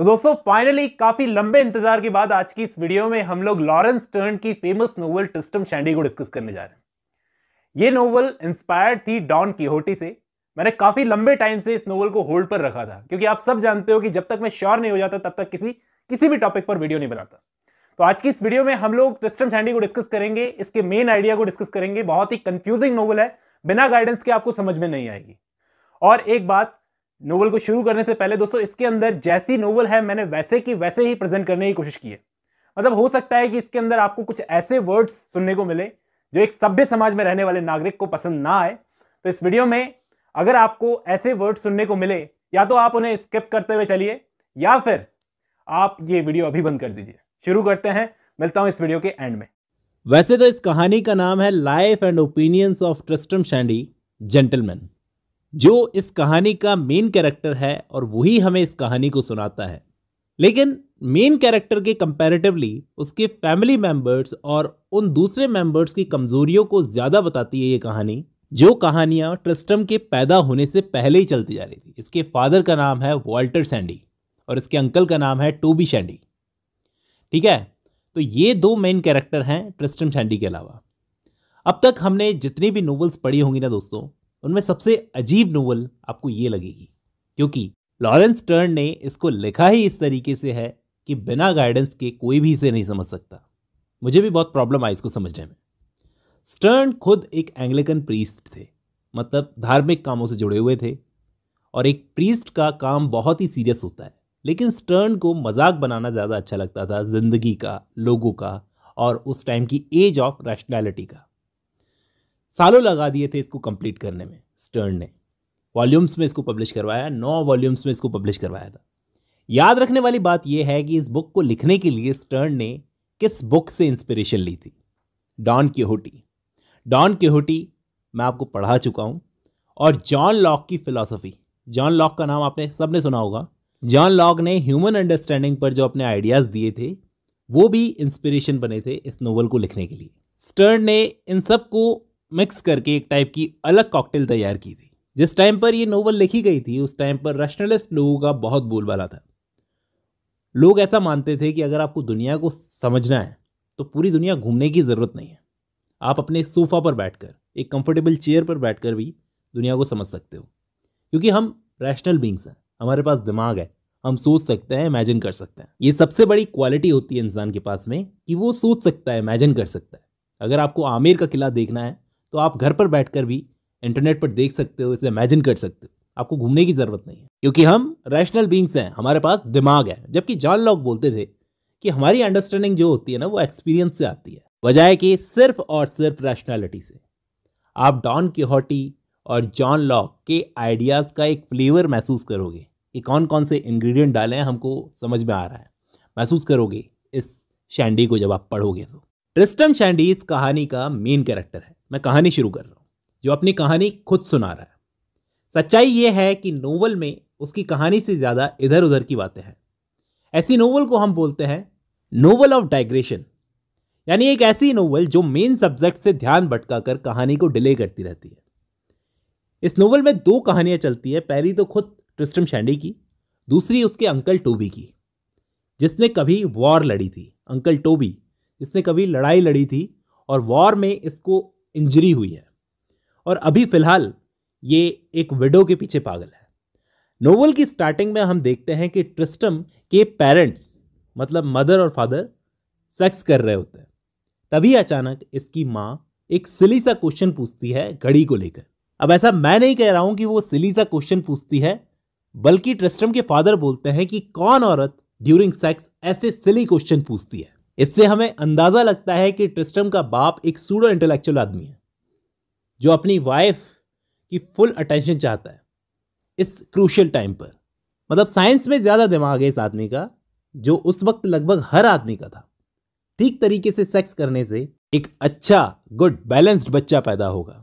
तो दोस्तों फाइनली काफी लंबे इंतजार के बाद आज की इस वीडियो में हम लोग लॉरेंस टर्न की फेमस नोवेल टिस्टम शैंडी को डिस्कस करने जा रहे हैं ये नोवेल इंस्पायर्ड थी डॉन की से मैंने काफी लंबे टाइम से इस नोवेल को होल्ड पर रखा था क्योंकि आप सब जानते हो कि जब तक मैं श्योर नहीं हो जाता तब तक किसी किसी भी टॉपिक पर वीडियो नहीं बनाता तो आज की इस वीडियो में हम लोग ट्रिस्टम शैंडी को डिस्कस करेंगे इसके मेन आइडिया को डिस्कस करेंगे बहुत ही कंफ्यूजिंग नोवेल है बिना गाइडेंस के आपको समझ में नहीं आएगी और एक बात नोवल को शुरू करने से पहले दोस्तों इसके अंदर जैसी नोवल है मैंने वैसे की वैसे ही प्रेजेंट करने की कोशिश की है मतलब हो सकता है कि इसके अंदर आपको कुछ ऐसे वर्ड्स सुनने को मिले जो एक सभ्य समाज में रहने वाले नागरिक को पसंद ना आए तो इस वीडियो में अगर आपको ऐसे वर्ड सुनने को मिले या तो आप उन्हें स्किप करते हुए चलिए या फिर आप ये वीडियो अभी बंद कर दीजिए शुरू करते हैं मिलता हूँ इस वीडियो के एंड में वैसे तो इस कहानी का नाम है life and opinions of Tristram Shandy gentleman जो इस कहानी का मेन कैरेक्टर है और वही हमें इस कहानी को सुनाता है लेकिन मेन कैरेक्टर के कंपैरेटिवली उसके फैमिली मेंबर्स और उन दूसरे मेंबर्स की कमजोरियों को ज़्यादा बताती है ये कहानी जो कहानियाँ ट्रिस्टम के पैदा होने से पहले ही चलती जा रही थी इसके फादर का नाम है वॉल्टर सैंडी और इसके अंकल का नाम है टोबी सैंडी ठीक है तो ये दो मेन कैरेक्टर हैं ट्रिस्टम सैंडी के अलावा अब तक हमने जितनी भी नोवेल्स पढ़ी होंगी ना दोस्तों उनमें सबसे अजीब नोवल आपको ये लगेगी क्योंकि लॉरेंस टर्न ने इसको लिखा ही इस तरीके से है कि बिना गाइडेंस के कोई भी इसे नहीं समझ सकता मुझे भी बहुत प्रॉब्लम आई इसको समझने में स्टर्न खुद एक एंग्लिकन प्रीस्ट थे मतलब धार्मिक कामों से जुड़े हुए थे और एक प्रीस्ट का काम बहुत ही सीरियस होता है लेकिन स्टर्न को मजाक बनाना ज़्यादा अच्छा लगता था ज़िंदगी का लोगों का और उस टाइम की एज ऑफ रैशनैलिटी का सालों लगा दिए थे इसको कंप्लीट करने में स्टर्न ने वॉल्यूम्स में इसको पब्लिश करवाया नौ वॉल्यूम्स में इसको पब्लिश करवाया था याद रखने वाली बात यह है कि इस बुक को लिखने के लिए स्टर्न ने किस बुक से इंस्पिरेशन ली थी डॉन केहोटी डॉन केहोटी मैं आपको पढ़ा चुका हूँ और जॉन लॉक की फ़िलासफ़ी जॉन लॉक का नाम आपने सबने सुना होगा जॉन लॉक ने ह्यूमन अंडरस्टैंडिंग पर जो अपने आइडियाज़ दिए थे वो भी इंस्पिरेशन बने थे इस नोवेल को लिखने के लिए स्टर्न ने इन सब को मिक्स करके एक टाइप की अलग कॉकटेल तैयार की थी जिस टाइम पर यह नोवल लिखी गई थी उस टाइम पर रैशनलिस्ट लोगों का बहुत बोलबाला था लोग ऐसा मानते थे कि अगर आपको दुनिया को समझना है तो पूरी दुनिया घूमने की ज़रूरत नहीं है आप अपने सोफ़ा पर बैठकर एक कंफर्टेबल चेयर पर बैठकर भी दुनिया को समझ सकते हो क्योंकि हम रैशनल बींग्स हैं हमारे पास दिमाग है हम सोच सकते हैं इमेजिन कर सकते हैं ये सबसे बड़ी क्वालिटी होती है इंसान के पास में कि वो सोच सकता है इमेजिन कर सकता है अगर आपको आमिर का किला देखना है तो आप घर पर बैठकर भी इंटरनेट पर देख सकते हो इसे इमेजिन कर सकते हो आपको घूमने की ज़रूरत नहीं है क्योंकि हम रैशनल बींग्स हैं हमारे पास दिमाग है जबकि जॉन लॉक बोलते थे कि हमारी अंडरस्टैंडिंग जो होती है ना वो एक्सपीरियंस से आती है बजाय कि सिर्फ और सिर्फ रैशनैलिटी से आप डॉन किहोटी और जॉन लॉक के आइडियाज़ का एक फ्लेवर महसूस करोगे कि कौन कौन से इंग्रेडिएंट डाले हैं हमको समझ में आ रहा है महसूस करोगे इस शैंडी को जब आप पढ़ोगे तो ट्रिस्टम शैंडी इस कहानी का मेन कैरेक्टर है मैं कहानी शुरू कर रहा हूँ जो अपनी कहानी खुद सुना रहा है सच्चाई ये है कि नोवल में उसकी कहानी से ज़्यादा इधर उधर की बातें हैं ऐसी नोवल को हम बोलते हैं नोवल ऑफ डाइग्रेशन यानी एक ऐसी नोवल जो मेन सब्जेक्ट से ध्यान भटकाकर कहानी को डिले करती रहती है इस नोवल में दो कहानियाँ चलती है पहली तो खुद ट्रिस्टम शैंडी की दूसरी उसके अंकल टोबी की जिसने कभी वॉर लड़ी थी अंकल टोबी जिसने कभी लड़ाई लड़ी थी और वॉर में इसको इंजरी हुई है और अभी फिलहाल ये एक विडो के पीछे पागल है नोवल की स्टार्टिंग में हम देखते हैं कि ट्रिस्टम के पेरेंट्स मतलब मदर और फादर सेक्स कर रहे होते हैं तभी अचानक इसकी माँ एक सिली सा क्वेश्चन पूछती है घड़ी को लेकर अब ऐसा मैं नहीं कह रहा हूँ कि वो सिली सा क्वेश्चन पूछती है बल्कि ट्रिस्टम के फादर बोलते हैं कि कौन औरत ड्यूरिंग सेक्स ऐसे सिली क्वेश्चन पूछती है इससे हमें अंदाज़ा लगता है कि ट्रिस्टम का बाप एक सूडो इंटेलेक्चुअल आदमी है जो अपनी वाइफ की फुल अटेंशन चाहता है इस क्रूशल टाइम पर मतलब साइंस में ज़्यादा दिमाग है इस आदमी का जो उस वक्त लगभग हर आदमी का था ठीक तरीके से सेक्स करने से एक अच्छा गुड बैलेंस्ड बच्चा पैदा होगा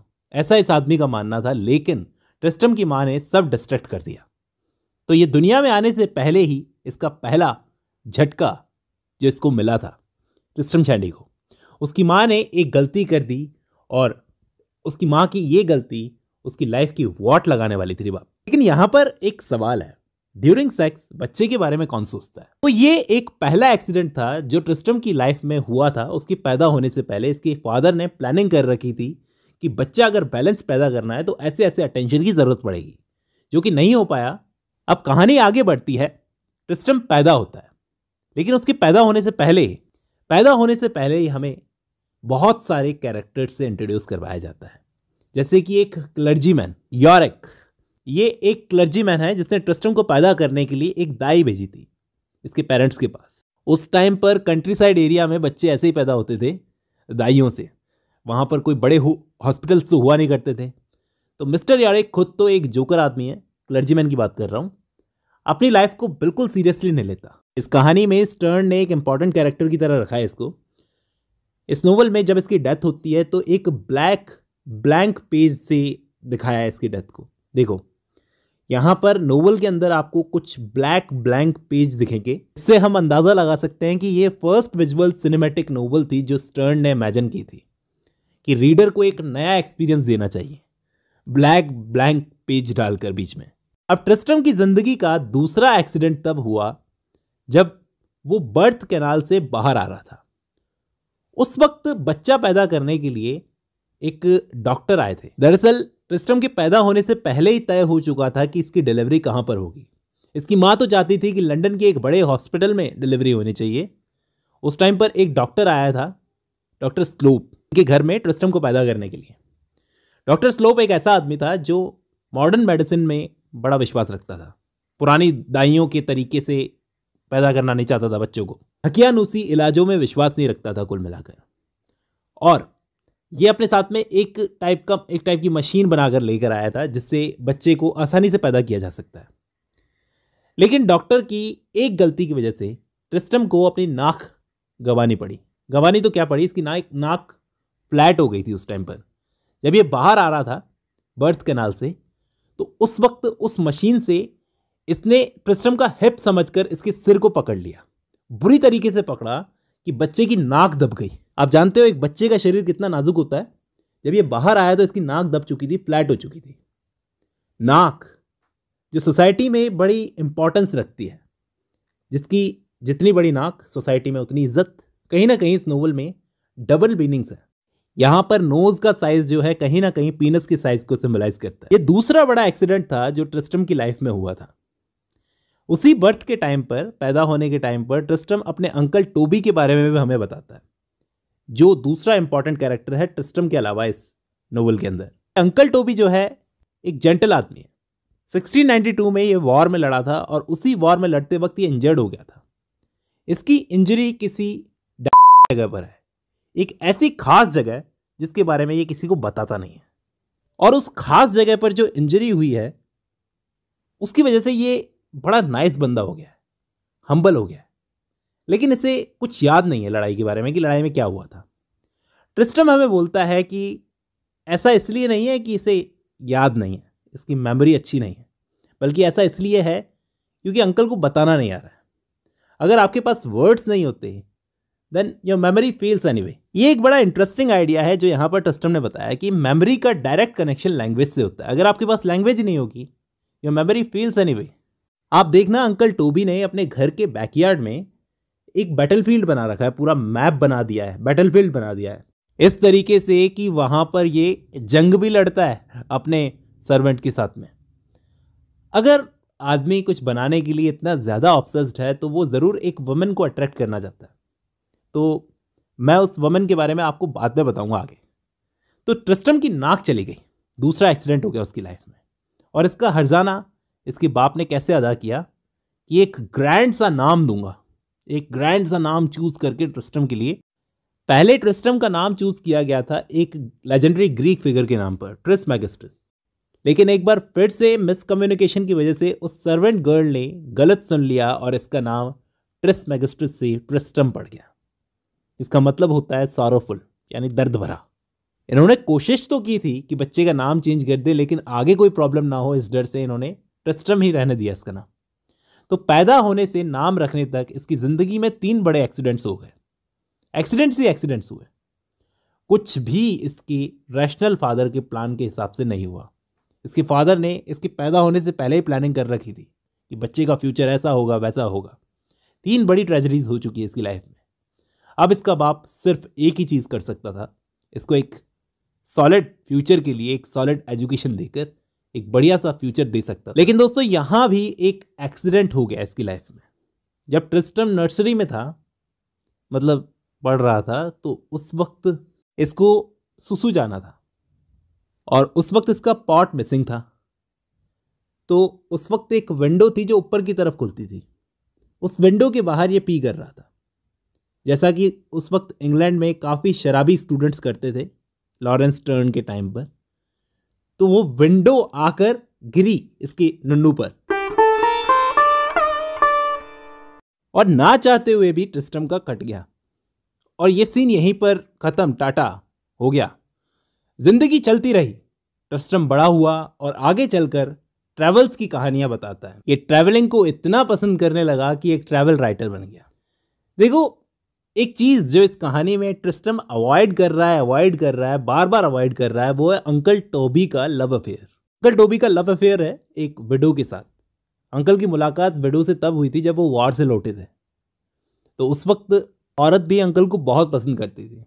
ऐसा इस आदमी का मानना था लेकिन ट्रिस्टम की माँ ने सब डिस्ट्रैक्ट कर दिया तो ये दुनिया में आने से पहले ही इसका पहला झटका जो इसको मिला था ट्रिस्टम शैंडी को उसकी माँ ने एक गलती कर दी और उसकी माँ की ये गलती उसकी लाइफ की वॉट लगाने वाली थी बाप लेकिन यहाँ पर एक सवाल है ड्यूरिंग सेक्स बच्चे के बारे में कौन सोचता है तो ये एक पहला एक्सीडेंट था जो ट्रिस्टम की लाइफ में हुआ था उसके पैदा होने से पहले इसके फादर ने प्लानिंग कर रखी थी कि बच्चा अगर बैलेंस पैदा करना है तो ऐसे ऐसे अटेंशन की ज़रूरत पड़ेगी जो कि नहीं हो पाया अब कहानी आगे बढ़ती है ट्रिस्टम पैदा होता है लेकिन उसके पैदा होने से पहले पैदा होने से पहले ही हमें बहुत सारे कैरेक्टर्स से इंट्रोड्यूस करवाया जाता है जैसे कि एक क्लर्जी मैन यॉरिक ये एक क्लर्जी मैन है जिसने ट्रस्टम को पैदा करने के लिए एक दाई भेजी थी इसके पेरेंट्स के पास उस टाइम पर कंट्री साइड एरिया में बच्चे ऐसे ही पैदा होते थे दाइयों से वहाँ पर कोई बड़े हॉस्पिटल्स तो हुआ नहीं करते थे तो मिस्टर यारिक खुद तो एक जोकर आदमी है क्लर्जी मैन की बात कर रहा हूँ अपनी लाइफ को बिल्कुल सीरियसली नहीं लेता इस कहानी में स्टर्न ने एक इम्पॉर्टेंट कैरेक्टर की तरह रखा है इसको इस नोवेल में जब इसकी डेथ होती है तो एक ब्लैक ब्लैंक पेज से दिखाया है इसकी डेथ को देखो यहाँ पर नोवेल के अंदर आपको कुछ ब्लैक ब्लैंक पेज दिखेंगे इससे हम अंदाज़ा लगा सकते हैं कि ये फर्स्ट विजुअल सिनेमेटिक नोवेल थी जो स्टर्न ने इमेजिन की थी कि रीडर को एक नया एक्सपीरियंस देना चाहिए ब्लैक ब्लैंक पेज डालकर बीच में अब ट्रिस्टम की जिंदगी का दूसरा एक्सीडेंट तब हुआ जब वो बर्थ कैनाल से बाहर आ रहा था उस वक्त बच्चा पैदा करने के लिए एक डॉक्टर आए थे दरअसल ट्रिस्टम के पैदा होने से पहले ही तय हो चुका था कि इसकी डिलीवरी कहाँ पर होगी इसकी माँ तो चाहती थी कि लंदन के एक बड़े हॉस्पिटल में डिलीवरी होनी चाहिए उस टाइम पर एक डॉक्टर आया था डॉक्टर स्लोप के घर में ट्रिस्टम को पैदा करने के लिए डॉक्टर स्लोप एक ऐसा आदमी था जो मॉडर्न मेडिसिन में बड़ा विश्वास रखता था पुरानी दाइयों के तरीके से पैदा करना नहीं चाहता था बच्चों को हकियानूसी इलाजों में विश्वास नहीं रखता था कुल मिलाकर और ये अपने साथ में एक टाइप का एक टाइप की मशीन बनाकर लेकर आया था जिससे बच्चे को आसानी से पैदा किया जा सकता है लेकिन डॉक्टर की एक गलती की वजह से ट्रिस्टम को अपनी नाक गंवानी पड़ी गंवानी तो क्या पड़ी इसकी नाक नाक फ्लैट हो गई थी उस टाइम पर जब ये बाहर आ रहा था बर्थ कैनाल से तो उस वक्त उस मशीन से इसने प्रश्रम का हिप समझकर इसके सिर को पकड़ लिया बुरी तरीके से पकड़ा कि बच्चे की नाक दब गई आप जानते हो एक बच्चे का शरीर कितना नाजुक होता है जब ये बाहर आया तो इसकी नाक दब चुकी थी फ्लैट हो चुकी थी नाक जो सोसाइटी में बड़ी इंपॉर्टेंस रखती है जिसकी जितनी बड़ी नाक सोसाइटी में उतनी इज्जत कहीं ना कहीं इस नोवल में डबल मीनिंग्स है यहाँ पर नोज का साइज जो है कहीं ना कहीं पीनस के साइज को सिम्बलाइज करता है ये दूसरा बड़ा एक्सीडेंट था जो ट्रिस्टम की लाइफ में हुआ था उसी बर्थ के टाइम पर पैदा होने के टाइम पर ट्रिस्टम अपने अंकल टोबी के बारे में भी हमें बताता है जो दूसरा इंपॉर्टेंट कैरेक्टर है ट्रिस्टम के अलावा इस नोवेल के अंदर अंकल टोबी जो है एक जेंटल आदमी है 1692 में ये वॉर में लड़ा था और उसी वॉर में लड़ते वक्त ये इंजर्ड हो गया था इसकी इंजरी किसी जगह पर है एक ऐसी खास जगह जिसके बारे में ये किसी को बताता नहीं है और उस खास जगह पर जो इंजरी हुई है उसकी वजह से ये बड़ा नाइस बंदा हो गया है हम्बल हो गया है लेकिन इसे कुछ याद नहीं है लड़ाई के बारे में कि लड़ाई में क्या हुआ था ट्रिस्टम हमें बोलता है कि ऐसा इसलिए नहीं है कि इसे याद नहीं है इसकी मेमोरी अच्छी नहीं है बल्कि ऐसा इसलिए है क्योंकि अंकल को बताना नहीं आ रहा है अगर आपके पास वर्ड्स नहीं होते then your memory fails anyway ये एक बड़ा इंटरेस्टिंग आइडिया है जो यहाँ पर ट्रस्टम ने बताया कि मेमोरी का डायरेक्ट कनेक्शन लैंग्वेज से होता है अगर आपके पास लैंग्वेज नहीं होगी your memory fails anyway आप देखना अंकल टोबी ने अपने घर के बैकयार्ड में एक बैटलफील्ड बना रखा है पूरा मैप बना दिया है बैटलफील्ड बना दिया है इस तरीके से कि वहां पर ये जंग भी लड़ता है अपने सर्वेंट के साथ में अगर आदमी कुछ बनाने के लिए इतना ज़्यादा ऑब्सेस्ड है तो वो ज़रूर एक वमन को अट्रैक्ट करना चाहता है तो मैं उस वमन के बारे में आपको बाद में बताऊंगा आगे तो ट्रिस्टम की नाक चली गई दूसरा एक्सीडेंट हो गया उसकी लाइफ में और इसका हरजाना इसके बाप ने कैसे अदा किया कि एक ग्रैंड सा नाम दूंगा एक ग्रैंड सा नाम चूज़ करके ट्रिस्टम के लिए पहले ट्रिस्टम का नाम चूज़ किया गया था एक लेजेंडरी ग्रीक फिगर के नाम पर ट्रिस मैगस्ट्रिस लेकिन एक बार फिर से मिसकम्युनिकेशन की वजह से उस सर्वेंट गर्ल ने गलत सुन लिया और इसका नाम ट्रिस मैगस्ट्रिस से ट्रिस्टम पड़ गया इसका मतलब होता है सॉरोफुल यानी दर्द भरा इन्होंने कोशिश तो की थी कि बच्चे का नाम चेंज कर दे लेकिन आगे कोई प्रॉब्लम ना हो इस डर से इन्होंने प्रस्ट्रम ही रहने दिया इसका नाम तो पैदा होने से नाम रखने तक इसकी ज़िंदगी में तीन बड़े एक्सीडेंट्स हो गए एक्सीडेंट्स ही एक्सीडेंट्स हुए कुछ भी इसके रैशनल फादर के प्लान के हिसाब से नहीं हुआ इसके फादर ने इसके पैदा होने से पहले ही प्लानिंग कर रखी थी कि बच्चे का फ्यूचर ऐसा होगा वैसा होगा तीन बड़ी ट्रेजडीज हो चुकी है इसकी लाइफ में अब इसका बाप सिर्फ एक ही चीज़ कर सकता था इसको एक सॉलिड फ्यूचर के लिए एक सॉलिड एजुकेशन देकर एक बढ़िया सा फ्यूचर दे सकता लेकिन दोस्तों यहाँ भी एक एक्सीडेंट हो गया इसकी लाइफ में जब ट्रिस्टम नर्सरी में था मतलब पढ़ रहा था तो उस वक्त इसको सुसु जाना था और उस वक्त इसका पॉट मिसिंग था तो उस वक्त एक विंडो थी जो ऊपर की तरफ खुलती थी उस विंडो के बाहर ये पी कर रहा था जैसा कि उस वक्त इंग्लैंड में काफ़ी शराबी स्टूडेंट्स करते थे लॉरेंस टर्न के टाइम पर तो वो विंडो आकर गिरी इसके नन्नू पर और ना चाहते हुए भी ट्रिस्टम का कट गया और ये सीन यहीं पर ख़त्म टाटा हो गया जिंदगी चलती रही ट्रिस्टम बड़ा हुआ और आगे चलकर ट्रैवल्स की कहानियां बताता है ये ट्रैवलिंग को इतना पसंद करने लगा कि एक ट्रैवल राइटर बन गया देखो एक चीज़ जो इस कहानी में ट्रिस्टम अवॉइड कर रहा है अवॉइड कर रहा है बार बार अवॉइड कर रहा है वो है अंकल टोबी का लव अफेयर अंकल टोबी का लव अफेयर है एक विडो के साथ अंकल की मुलाकात विडो से तब हुई थी जब वो वार से लौटे थे तो उस वक्त औरत भी अंकल को बहुत पसंद करती थी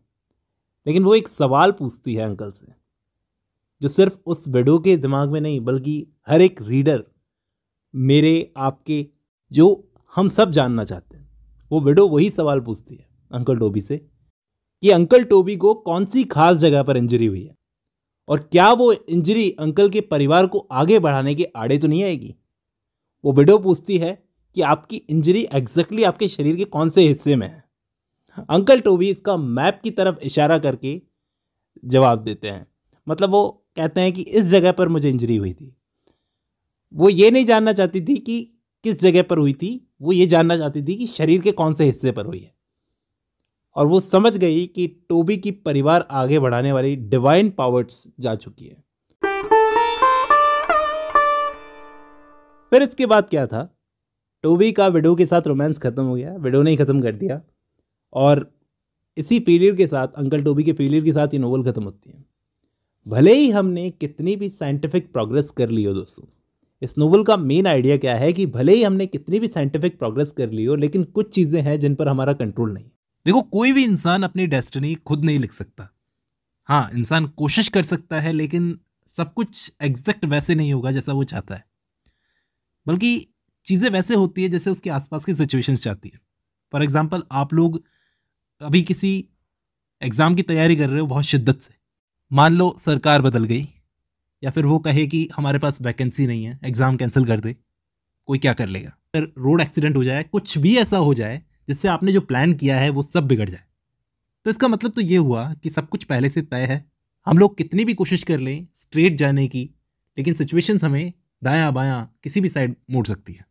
लेकिन वो एक सवाल पूछती है अंकल से जो सिर्फ उस विडो के दिमाग में नहीं बल्कि हर एक रीडर मेरे आपके जो हम सब जानना चाहते हैं वो विडो वही सवाल पूछती है अंकल टोबी से कि अंकल टोबी को कौन सी खास जगह पर इंजरी हुई है और क्या वो इंजरी अंकल के परिवार को आगे बढ़ाने के आड़े तो नहीं आएगी वो विडो पूछती है कि आपकी इंजरी एग्जैक्टली आपके शरीर के कौन से हिस्से में है अंकल टोबी इसका मैप की तरफ इशारा करके जवाब देते हैं मतलब वो कहते हैं कि इस जगह पर मुझे इंजरी हुई थी वो ये नहीं जानना चाहती थी कि किस जगह पर हुई थी वो ये जानना चाहती थी कि शरीर के कौन से हिस्से पर हुई है और वो समझ गई कि टोबी की परिवार आगे बढ़ाने वाली डिवाइन पावर्स जा चुकी है फिर इसके बाद क्या था टोबी का विडो के साथ रोमांस ख़त्म हो गया विडो ने ही ख़त्म कर दिया और इसी फेलियर के साथ अंकल टोबी के फेलियर के साथ ये नोवेल ख़त्म होती है भले ही हमने कितनी भी साइंटिफिक प्रोग्रेस कर ली हो दोस्तों इस नोवेल का मेन आइडिया क्या है कि भले ही हमने कितनी भी साइंटिफिक प्रोग्रेस कर ली हो लेकिन कुछ चीज़ें हैं जिन पर हमारा कंट्रोल नहीं देखो कोई भी इंसान अपनी डेस्टिनी खुद नहीं लिख सकता हाँ इंसान कोशिश कर सकता है लेकिन सब कुछ एग्जैक्ट वैसे नहीं होगा जैसा वो चाहता है बल्कि चीज़ें वैसे होती है जैसे उसके आसपास की सिचुएशंस चाहती है फॉर एग्ज़ाम्पल आप लोग अभी किसी एग्ज़ाम की तैयारी कर रहे हो बहुत शिद्दत से मान लो सरकार बदल गई या फिर वो कहे कि हमारे पास वैकेंसी नहीं है एग्ज़ाम कैंसिल कर दे कोई क्या कर लेगा अगर रोड एक्सीडेंट हो जाए कुछ भी ऐसा हो जाए जिससे आपने जो प्लान किया है वो सब बिगड़ जाए तो इसका मतलब तो ये हुआ कि सब कुछ पहले से तय है हम लोग कितनी भी कोशिश कर लें स्ट्रेट जाने की लेकिन सिचुएशन हमें दायां बायां किसी भी साइड मोड़ सकती है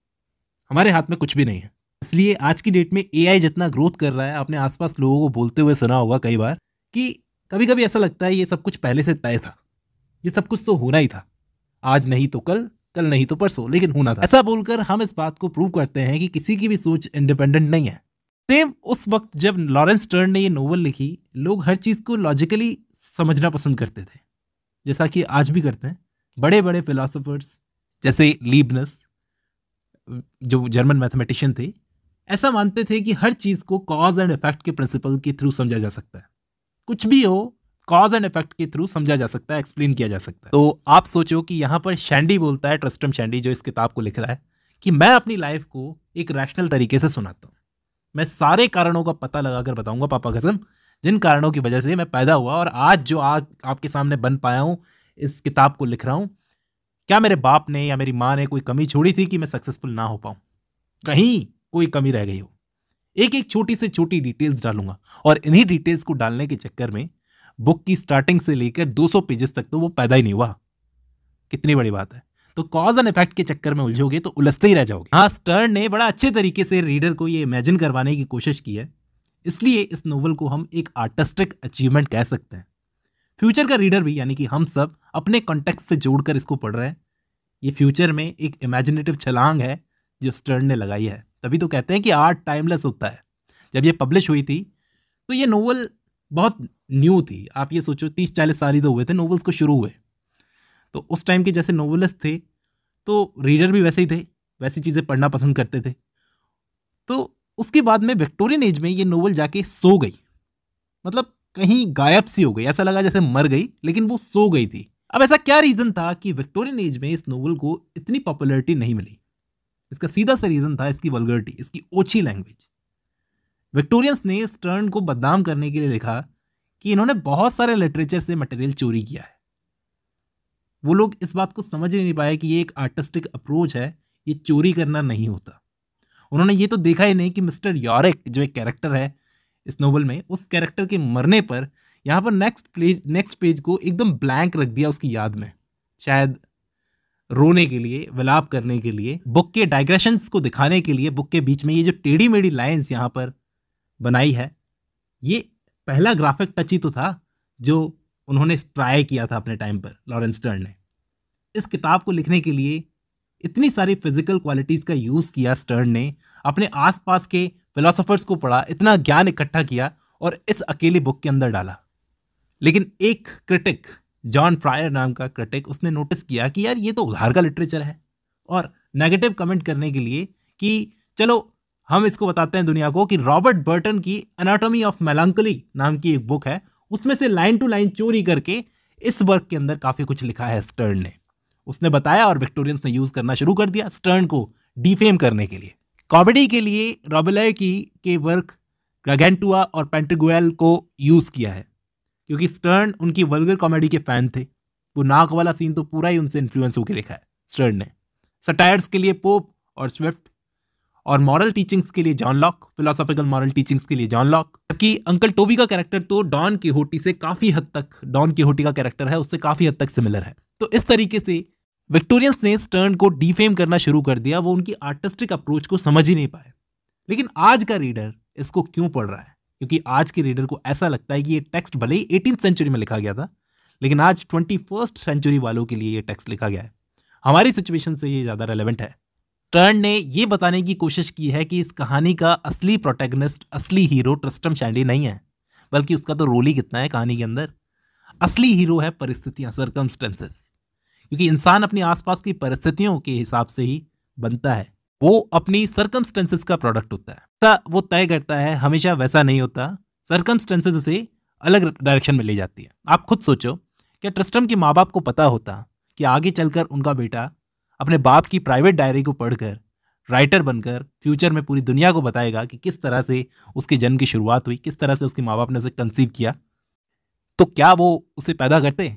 हमारे हाथ में कुछ भी नहीं है इसलिए आज की डेट में ए जितना ग्रोथ कर रहा है आपने आसपास लोगों को बोलते हुए सुना होगा कई बार कि कभी कभी ऐसा लगता है ये सब कुछ पहले से तय था ये सब कुछ तो होना ही था आज नहीं तो कल कल नहीं तो परसों लेकिन होना था ऐसा बोलकर हम इस बात को प्रूव करते हैं कि किसी की भी सोच इंडिपेंडेंट नहीं है सेम उस वक्त जब लॉरेंस टर्न ने ये नोवेल लिखी लोग हर चीज़ को लॉजिकली समझना पसंद करते थे जैसा कि आज भी करते हैं बड़े बड़े फिलासफर्स जैसे लीबनस जो जर्मन मैथमेटिशियन थे ऐसा मानते थे कि हर चीज़ को कॉज एंड इफेक्ट के प्रिंसिपल के थ्रू समझा जा सकता है कुछ भी हो कॉज एंड इफेक्ट के थ्रू समझा जा सकता है एक्सप्लेन किया जा सकता है तो आप सोचो कि यहाँ पर शैंडी बोलता है ट्रस्टम शैंडी जो इस किताब को लिख रहा है कि मैं अपनी लाइफ को एक रैशनल तरीके से सुनाता हूँ मैं सारे कारणों का पता लगाकर बताऊंगा पापा कसम जिन कारणों की वजह से मैं पैदा हुआ और आज जो आज आपके सामने बन पाया हूँ इस किताब को लिख रहा हूँ क्या मेरे बाप ने या मेरी माँ ने कोई कमी छोड़ी थी कि मैं सक्सेसफुल ना हो पाऊँ कहीं कोई कमी रह गई हो एक एक छोटी से छोटी डिटेल्स डालूंगा और इन्हीं डिटेल्स को डालने के चक्कर में बुक की स्टार्टिंग से लेकर 200 पेजेस तक तो वो पैदा ही नहीं हुआ कितनी बड़ी बात है तो कॉज एंड इफेक्ट के चक्कर में उलझोगे तो उलझते ही रह जाओगे हाँ स्टर्न ने बड़ा अच्छे तरीके से रीडर को ये इमेजिन करवाने की कोशिश की है इसलिए इस नोवेल को हम एक आर्टिस्टिक अचीवमेंट कह सकते हैं फ्यूचर का रीडर भी यानी कि हम सब अपने कॉन्टेक्स्ट से जोड़कर इसको पढ़ रहे हैं ये फ्यूचर में एक इमेजिनेटिव छलांग है जो स्टर्न ने लगाई है तभी तो कहते हैं कि आर्ट टाइमलेस होता है जब ये पब्लिश हुई थी तो ये नोवेल बहुत न्यू थी आप ये सोचो तीस चालीस साल ही तो हुए थे नोवेल्स को शुरू हुए तो उस टाइम के जैसे नोवेलिस्ट थे तो रीडर भी वैसे ही थे वैसी चीज़ें पढ़ना पसंद करते थे तो उसके बाद में विक्टोरियन एज में ये नोवेल जाके सो गई मतलब कहीं गायब सी हो गई ऐसा लगा जैसे मर गई लेकिन वो सो गई थी अब ऐसा क्या रीज़न था कि विक्टोरियन एज में इस नोवेल को इतनी पॉपुलरिटी नहीं मिली इसका सीधा सा रीज़न था इसकी वलगरिटी इसकी ओछी लैंग्वेज विक्टोरियंस ने स्टर्न को बदनाम करने के लिए लिखा कि इन्होंने बहुत सारे लिटरेचर से मटेरियल चोरी किया है वो लोग इस बात को समझ ही नहीं पाए कि ये एक आर्टिस्टिक अप्रोच है ये चोरी करना नहीं होता उन्होंने ये तो देखा ही नहीं कि मिस्टर यॉरिक जो एक कैरेक्टर है इस नोवेल में उस कैरेक्टर के मरने पर यहाँ पर नेक्स्ट पेज नेक्स्ट पेज को एकदम ब्लैंक रख दिया उसकी याद में शायद रोने के लिए विलाप करने के लिए बुक के डाइग्रेशंस को दिखाने के लिए बुक के बीच में ये जो टेढ़ी मेढ़ी लाइंस यहाँ पर बनाई है ये पहला ग्राफिक टच ही तो था जो उन्होंने ट्राई किया था अपने टाइम पर लॉरेंस टर्न ने इस किताब को लिखने के लिए इतनी सारी फिजिकल क्वालिटीज़ का यूज़ किया स्टर्न ने अपने आसपास के फिलोसोफर्स को पढ़ा इतना ज्ञान इकट्ठा किया और इस अकेली बुक के अंदर डाला लेकिन एक क्रिटिक जॉन फ्रायर नाम का क्रिटिक उसने नोटिस किया कि यार ये तो उधार का लिटरेचर है और नेगेटिव कमेंट करने के लिए कि चलो हम इसको बताते हैं दुनिया को कि रॉबर्ट बर्टन की एनाटॉमी ऑफ मेलांकली नाम की एक बुक है उसमें से लाइन टू लाइन चोरी करके इस वर्क के अंदर काफ़ी कुछ लिखा है स्टर्न ने उसने बताया और विक्टोरियंस ने यूज़ करना शुरू कर दिया स्टर्न को डिफेम करने के लिए कॉमेडी के लिए रॉबेलर की के वर्क गगेंटुआ और पेंटेगुएल को यूज़ किया है क्योंकि स्टर्न उनकी वर्गर कॉमेडी के फ़ैन थे वो नाक वाला सीन तो पूरा ही उनसे इन्फ्लुएंस होकर लिखा है स्टर्न ने सटायर्स के लिए पोप और स्विफ्ट और मॉरल टीचिंग्स के लिए John Locke philosophical moral teachings के लिए जॉन लॉक जबकि अंकल टोबी का कैरेक्टर तो डॉन की होटी से काफ़ी हद तक डॉन की होटी का कैरेक्टर है उससे काफ़ी हद तक सिमिलर है तो इस तरीके से विक्टोरियंस ने स्टर्न को डिफेम करना शुरू कर दिया वो उनकी आर्टिस्टिक अप्रोच को समझ ही नहीं पाए लेकिन आज का रीडर इसको क्यों पढ़ रहा है क्योंकि आज के रीडर को ऐसा लगता है कि ये टेक्स्ट भले ही एटीन सेंचुरी में लिखा गया था लेकिन आज ट्वेंटी फर्स्ट सेंचुरी वालों के लिए ये टेक्स्ट लिखा गया है हमारी सिचुएशन से ये ज़्यादा रेलिवेंट है टर्न ने यह बताने की कोशिश की है कि इस कहानी का असली प्रोटेगनिस्ट असली हीरो ट्रस्टम शैंडी नहीं है बल्कि उसका तो रोल ही कितना है कहानी के अंदर असली हीरो है परिस्थितियाँ सरकमस्टेंसेस क्योंकि इंसान अपने आसपास की परिस्थितियों के हिसाब से ही बनता है वो अपनी सरकमस्टेंसेस का प्रोडक्ट होता है ता वो तय करता है हमेशा वैसा नहीं होता सरकमस्टेंसेज उसे अलग डायरेक्शन में ले जाती है आप खुद सोचो क्या ट्रस्टम के माँ बाप को पता होता कि आगे चलकर उनका बेटा अपने बाप की प्राइवेट डायरी को पढ़कर राइटर बनकर फ्यूचर में पूरी दुनिया को बताएगा कि किस तरह से उसके जन्म की शुरुआत हुई किस तरह से उसके माँ बाप ने उसे कंसीव किया तो क्या वो उसे पैदा करते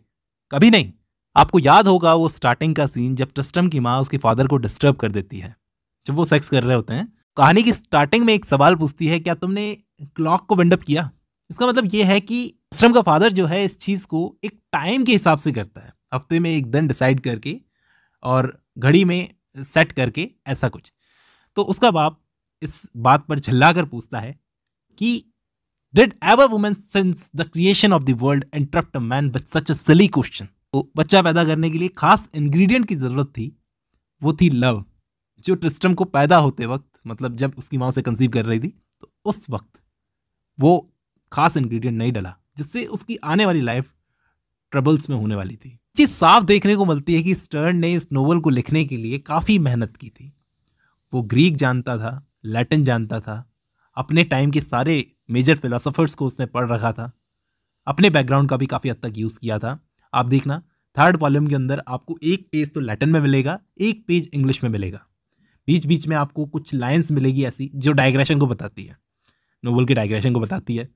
कभी नहीं आपको याद होगा वो स्टार्टिंग का सीन जब ट्रस्टम की माँ उसके फादर को डिस्टर्ब कर देती है जब वो सेक्स कर रहे होते हैं कहानी की स्टार्टिंग में एक सवाल पूछती है क्या तुमने क्लॉक को विंडअप किया इसका मतलब ये है कि ट्रस्टम का फादर जो है इस चीज़ को एक टाइम के हिसाब से करता है हफ्ते में एक दिन डिसाइड करके और घड़ी में सेट करके ऐसा कुछ तो उसका बाप इस बात पर झल्ला कर पूछता है कि did ever women since the creation of the world interrupt man with such a silly question तो बच्चा पैदा करने के लिए खास इंग्रेडिएंट की ज़रूरत थी वो थी लव जो ट्रिस्टम को पैदा होते वक्त मतलब जब उसकी माँ से कंसीव कर रही थी तो उस वक्त वो खास इंग्रेडिएंट नहीं डला जिससे उसकी आने वाली लाइफ ट्रबल्स में होने वाली थी चीज़ साफ देखने को मिलती है कि स्टर्न ने इस नोवेल को लिखने के लिए काफ़ी मेहनत की थी वो ग्रीक जानता था लैटिन जानता था अपने टाइम के सारे मेजर फिलासफर्स को उसने पढ़ रखा था अपने बैकग्राउंड का भी काफ़ी हद तक यूज़ किया था आप देखना थर्ड वॉल्यूम के अंदर आपको एक पेज तो लैटिन में मिलेगा एक पेज इंग्लिश में मिलेगा बीच बीच में आपको कुछ लाइन्स मिलेगी ऐसी जो डायग्रेशन को बताती है नोवेल के डायग्रेशन को बताती है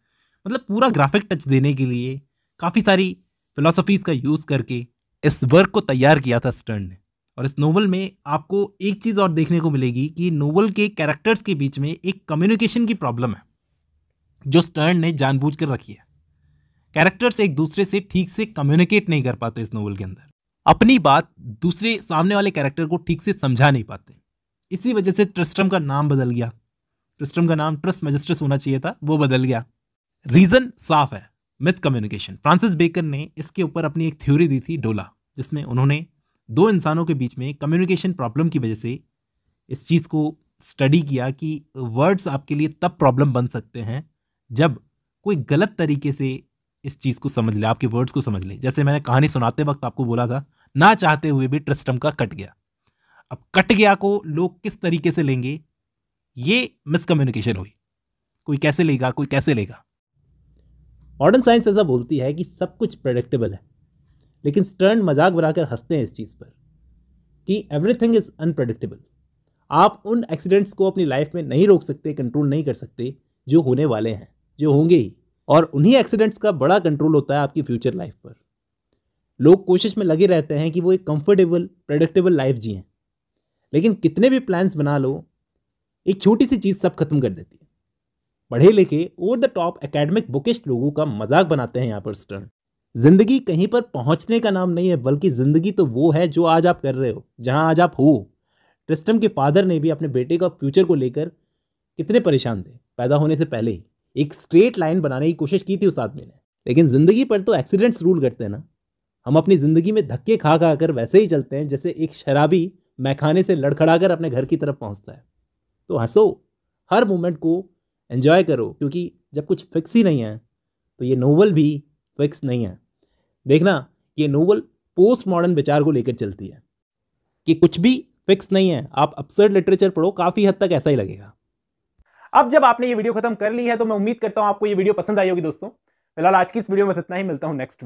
मतलब पूरा ग्राफिक टच देने के लिए काफ़ी सारी फिलोसफीज का यूज़ करके इस वर्क को तैयार किया था स्टर्न ने और इस नोवल में आपको एक चीज़ और देखने को मिलेगी कि नोवल के कैरेक्टर्स के बीच में एक कम्युनिकेशन की प्रॉब्लम है जो स्टर्न ने जानबूझ कर रखी है कैरेक्टर्स एक दूसरे से ठीक से कम्युनिकेट नहीं कर पाते इस नोवल के अंदर अपनी बात दूसरे सामने वाले कैरेक्टर को ठीक से समझा नहीं पाते इसी वजह से ट्रस्टम का नाम बदल गया ट्रस्टम का नाम ट्रस्ट मजिस्ट्रस होना चाहिए था वो बदल गया रीज़न साफ है मिस कम्युनिकेशन फ्रांसिस बेकर ने इसके ऊपर अपनी एक थ्योरी दी थी डोला जिसमें उन्होंने दो इंसानों के बीच में कम्युनिकेशन प्रॉब्लम की वजह से इस चीज़ को स्टडी किया कि वर्ड्स आपके लिए तब प्रॉब्लम बन सकते हैं जब कोई गलत तरीके से इस चीज़ को समझ ले आपके वर्ड्स को समझ ले जैसे मैंने कहानी सुनाते वक्त आपको बोला था ना चाहते हुए भी ट्रिस्टम का कट गया अब कट गया को लोग किस तरीके से लेंगे ये मिसकम्युनिकेशन हुई कोई कैसे लेगा कोई कैसे लेगा मॉडर्न साइंस ऐसा बोलती है कि सब कुछ प्रडिक्टेबल है लेकिन स्टर्न मजाक बनाकर हंसते हैं इस चीज़ पर कि एवरीथिंग इज़ अनप्रडिक्टेबल आप उन एक्सीडेंट्स को अपनी लाइफ में नहीं रोक सकते कंट्रोल नहीं कर सकते जो होने वाले हैं जो होंगे ही और उन्हीं एक्सीडेंट्स का बड़ा कंट्रोल होता है आपकी फ्यूचर लाइफ पर लोग कोशिश में लगे रहते हैं कि वो एक कंफर्टेबल प्रडिक्टेबल लाइफ जिए लेकिन कितने भी प्लान्स बना लो एक छोटी सी चीज़ सब खत्म कर देती है पढ़े लिखे over the top academic bookist लोगों का मजाक बनाते हैं यहाँ पर स्टर्न जिंदगी कहीं पर पहुंचने का नाम नहीं है बल्कि जिंदगी तो वो है जो आज आप कर रहे हो जहाँ आज आप हो ट्रिस्टम के फादर ने भी अपने बेटे का फ्यूचर को लेकर कितने परेशान थे पैदा होने से पहले ही एक स्ट्रेट लाइन बनाने की कोशिश की थी उस आदमी ने लेकिन ज़िंदगी पर तो एक्सीडेंट्स रूल करते हैं ना हम अपनी ज़िंदगी में धक्के खा खा कर वैसे ही चलते हैं जैसे एक शराबी मैखाने से लड़खड़ाकर अपने घर की तरफ पहुंचता है तो हंसो हर मोमेंट को एंजॉय करो क्योंकि जब कुछ फिक्स ही नहीं है तो ये नोवल भी फिक्स नहीं है देखना ये नोवल पोस्ट मॉडर्न विचार को लेकर चलती है कि कुछ भी फिक्स नहीं है आप अपसर्ड लिटरेचर पढ़ो काफ़ी हद तक ऐसा ही लगेगा अब जब आपने ये वीडियो खत्म कर ली है तो मैं उम्मीद करता हूँ आपको ये वीडियो पसंद आई होगी दोस्तों फिलहाल आज की इस वीडियो में इतना ही मिलता हूं नेक्स्ट